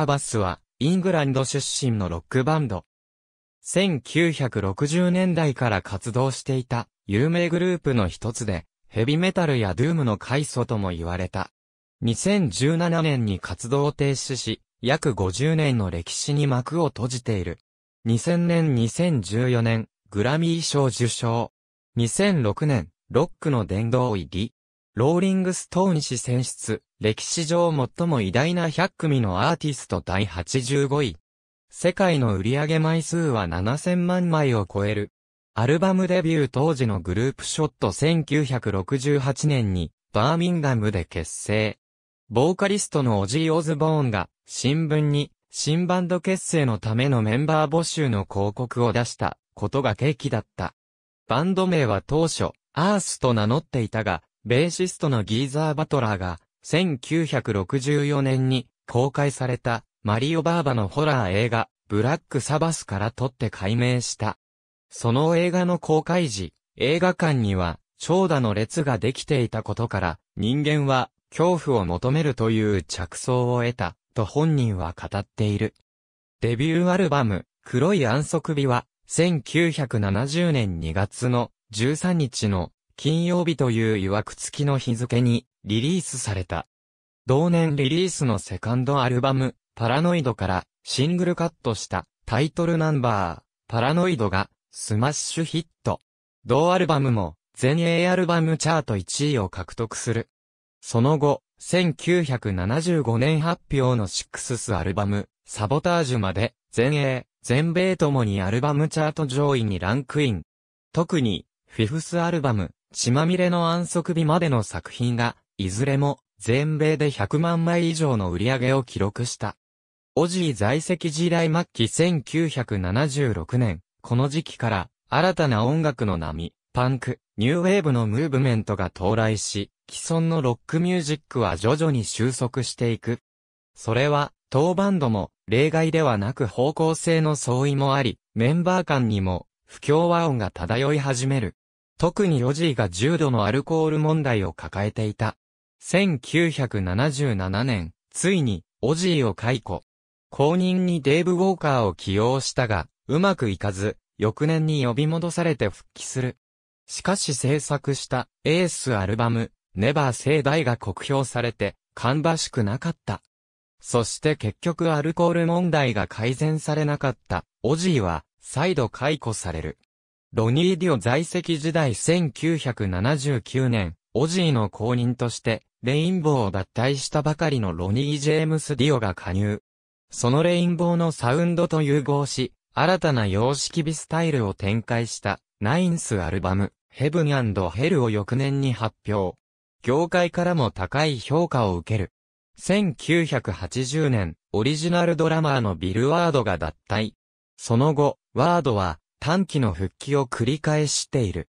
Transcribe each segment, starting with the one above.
アバスは、イングランド出身のロックバンド。1960年代から活動していた、有名グループの一つで、ヘビメタルやドゥームの開祖とも言われた。2017年に活動を停止し、約50年の歴史に幕を閉じている。2000年2014年、グラミー賞受賞。2006年、ロックの殿堂入り。ローリングストーン氏選出、歴史上最も偉大な100組のアーティスト第85位。世界の売上枚数は7000万枚を超える。アルバムデビュー当時のグループショット1968年にバーミンガムで結成。ボーカリストのオジー・オズボーンが新聞に新バンド結成のためのメンバー募集の広告を出したことが契機だった。バンド名は当初、アースと名乗っていたが、ベーシストのギーザー・バトラーが、1964年に公開されたマリオ・バーバのホラー映画、ブラック・サバスから撮って解明した。その映画の公開時、映画館には長蛇の列ができていたことから、人間は恐怖を求めるという着想を得た、と本人は語っている。デビューアルバム、黒い安息日は、1970年2月の13日の金曜日という曰く付きの日付にリリースされた。同年リリースのセカンドアルバム、パラノイドからシングルカットしたタイトルナンバー、パラノイドがスマッシュヒット。同アルバムも全英アルバムチャート1位を獲得する。その後、1975年発表のシックススアルバム、サボタージュまで、全英、全米ともにアルバムチャート上位にランクイン。特に、フィフスアルバム、血まみれの安息日までの作品が、いずれも、全米で100万枚以上の売り上げを記録した。オジー在籍時代末期1976年、この時期から、新たな音楽の波、パンク、ニューウェーブのムーブメントが到来し、既存のロックミュージックは徐々に収束していく。それは、当バンドも、例外ではなく方向性の相違もあり、メンバー間にも、不協和音が漂い始める。特にロジーが重度のアルコール問題を抱えていた。1977年、ついに、オジーを解雇。後任にデイブ・ウォーカーを起用したが、うまくいかず、翌年に呼び戻されて復帰する。しかし制作したエースアルバム、ネバーダイが酷評されて、芳しくなかった。そして結局アルコール問題が改善されなかった、オジーは、再度解雇される。ロニー・ディオ在籍時代1979年、オジーの公認として、レインボーを脱退したばかりのロニー・ジェームス・ディオが加入。そのレインボーのサウンドと融合し、新たな様式美スタイルを展開した、ナインスアルバム、ヘブンヘルを翌年に発表。業界からも高い評価を受ける。1980年、オリジナルドラマーのビルワードが脱退。その後、ワードは、短期の復帰を繰り返している。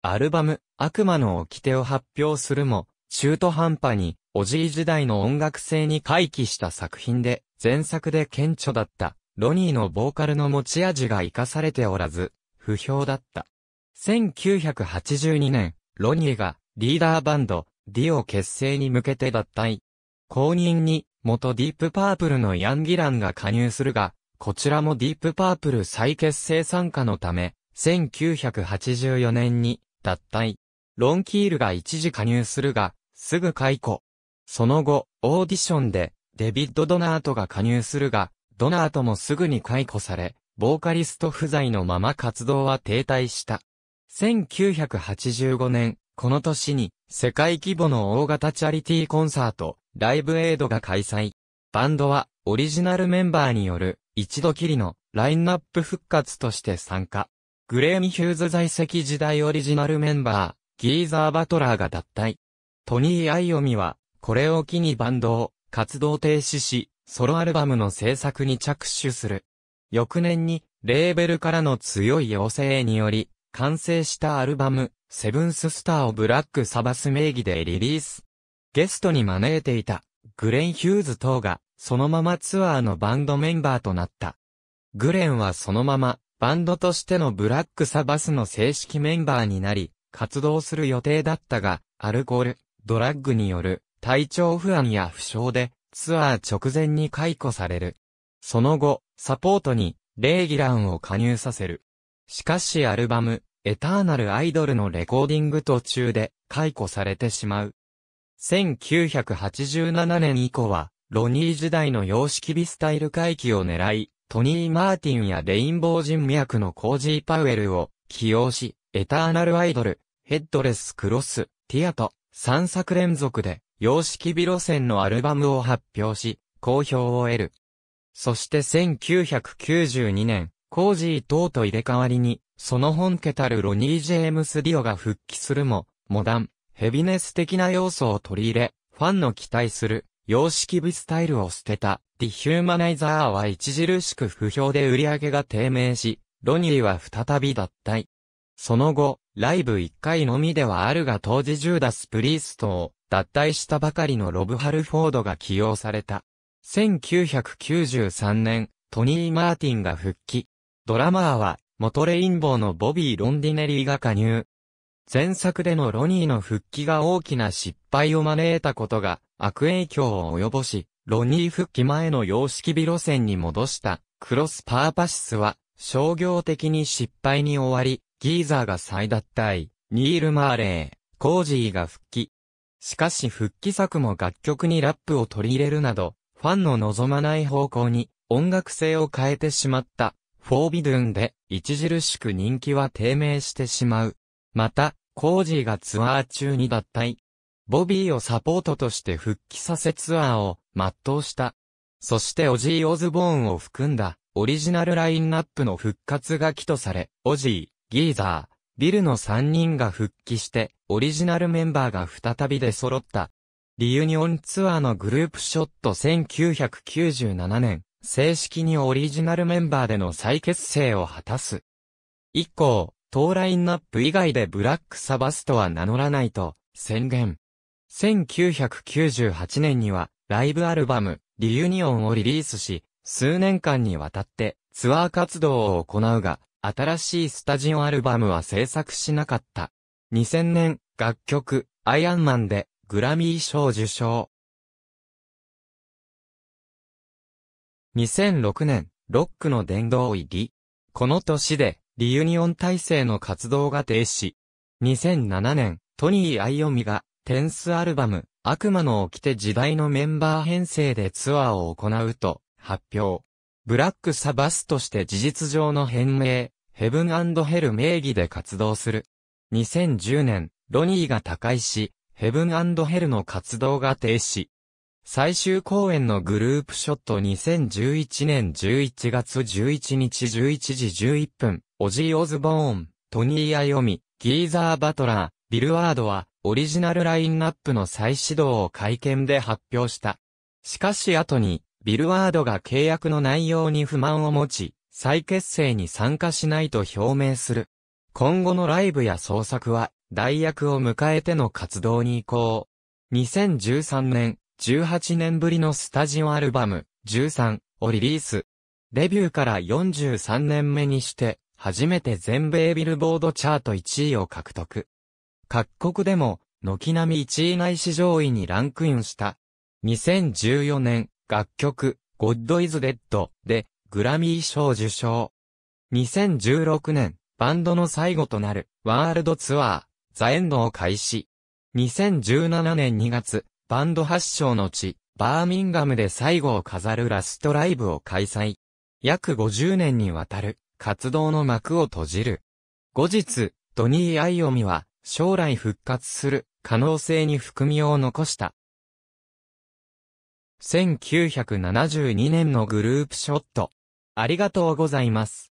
アルバム、悪魔の掟を発表するも、中途半端に、おじい時代の音楽性に回帰した作品で、前作で顕著だった、ロニーのボーカルの持ち味が活かされておらず、不評だった。1982年、ロニーが、リーダーバンド、ディオ結成に向けて脱退。公認に、元ディープパープルのヤンギランが加入するが、こちらもディープパープル再結成参加のため、1984年に脱退。ロンキールが一時加入するが、すぐ解雇。その後、オーディションで、デビッド・ドナートが加入するが、ドナートもすぐに解雇され、ボーカリスト不在のまま活動は停滞した。1985年、この年に、世界規模の大型チャリティーコンサート、ライブエイドが開催。バンドは、オリジナルメンバーによる、一度きりのラインナップ復活として参加。グレーミ・ヒューズ在籍時代オリジナルメンバー、ギーザー・バトラーが脱退。トニー・アイオミは、これを機にバンドを活動停止し、ソロアルバムの制作に着手する。翌年に、レーベルからの強い要請により、完成したアルバム、セブンススターをブラックサバス名義でリリース。ゲストに招いていた、グレン・ヒューズ等が、そのままツアーのバンドメンバーとなった。グレンはそのまま、バンドとしてのブラックサバスの正式メンバーになり、活動する予定だったが、アルコール、ドラッグによる体調不安や負傷で、ツアー直前に解雇される。その後、サポートに、レーギランを加入させる。しかしアルバム、エターナルアイドルのレコーディング途中で解雇されてしまう。1987年以降はロニー時代の様式美スタイル回帰を狙い、トニー・マーティンやレインボー人脈のコージー・パウエルを起用し、エターナル・アイドル、ヘッドレス・クロス、ティアと3作連続で様式美路線のアルバムを発表し、好評を得る。そして1992年、コージー等と入れ替わりに、その本家たるロニー・ジェームス・ディオが復帰するも、モダン、ヘビネス的な要素を取り入れ、ファンの期待する、様式美スタイルを捨てた、ディヒューマナイザーは著しく不評で売り上げが低迷し、ロニーは再び脱退。その後、ライブ1回のみではあるが当時ジューダス・プリーストを脱退したばかりのロブ・ハルフォードが起用された。1993年、トニー・マーティンが復帰。ドラマーは、元レインボーのボビー・ロンディネリーが加入。前作でのロニーの復帰が大きな失敗を招いたことが悪影響を及ぼし、ロニー復帰前の様式美路線に戻したクロスパーパシスは商業的に失敗に終わり、ギーザーが再脱退、ニール・マーレー、コージーが復帰。しかし復帰作も楽曲にラップを取り入れるなど、ファンの望まない方向に音楽性を変えてしまった、フォービドゥンで著しく人気は低迷してしまう。また、コージーがツアー中に脱退、ボビーをサポートとして復帰させツアーを全うした。そしてオジー・オズボーンを含んだオリジナルラインナップの復活が起とされ、オジー、ギーザー、ビルの3人が復帰して、オリジナルメンバーが再び出揃った。リユニオンツアーのグループショット1997年、正式にオリジナルメンバーでの再結成を果たす。以降、当ラインナップ以外でブラックサバスとは名乗らないと宣言。1998年にはライブアルバム、リユニオンをリリースし、数年間にわたってツアー活動を行うが、新しいスタジオアルバムは制作しなかった。2000年、楽曲、アイアンマンでグラミー賞受賞。2006年、ロックの殿堂入り。この年で、リユニオン体制の活動が停止。2007年、トニー・アイオミがテンスアルバム、悪魔の掟時代のメンバー編成でツアーを行うと発表。ブラックサバスとして事実上の変名、ヘブンヘル名義で活動する。2010年、ロニーが他界し、ヘブンヘルの活動が停止。最終公演のグループショット2011年11月11日11時11分、オジー・オズボーン、トニー・アヨミ、ギーザー・バトラー、ビルワードは、オリジナルラインナップの再始動を会見で発表した。しかし後に、ビルワードが契約の内容に不満を持ち、再結成に参加しないと表明する。今後のライブや創作は、代役を迎えての活動に移行。2013年、18年ぶりのスタジオアルバム、13をリリース。デビューから43年目にして、初めて全米ビルボードチャート1位を獲得。各国でも、軒並み1位内市上位にランクインした。2014年、楽曲、God is Dead で、グラミー賞受賞。2016年、バンドの最後となる、ワールドツアー、ザ・エンドを開始。2017年2月、バンド発祥の地、バーミンガムで最後を飾るラストライブを開催。約50年にわたる活動の幕を閉じる。後日、ドニー・アイオミは将来復活する可能性に含みを残した。1972年のグループショット。ありがとうございます。